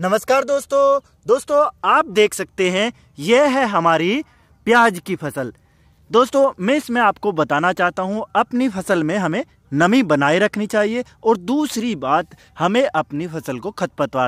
नमस्कार दोस्तों दोस्तों आप देख सकते हैं यह है हमारी प्याज की फसल दोस्तों मैं इसमें आपको बताना चाहता हूं अपनी फसल में हमें नमी बनाए रखनी चाहिए और दूसरी बात हमें अपनी फसल को खतपतवार